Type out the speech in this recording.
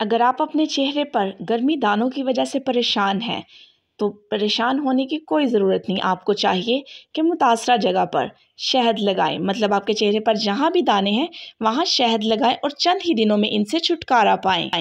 अगर आप अपने चेहरे पर गर्मी दानों की वजह से परेशान हैं तो परेशान होने की कोई ज़रूरत नहीं आपको चाहिए कि मुतासरा जगह पर शहद लगाएं मतलब आपके चेहरे पर जहाँ भी दाने हैं वहाँ शहद लगाएं और चंद ही दिनों में इनसे छुटकारा पाएं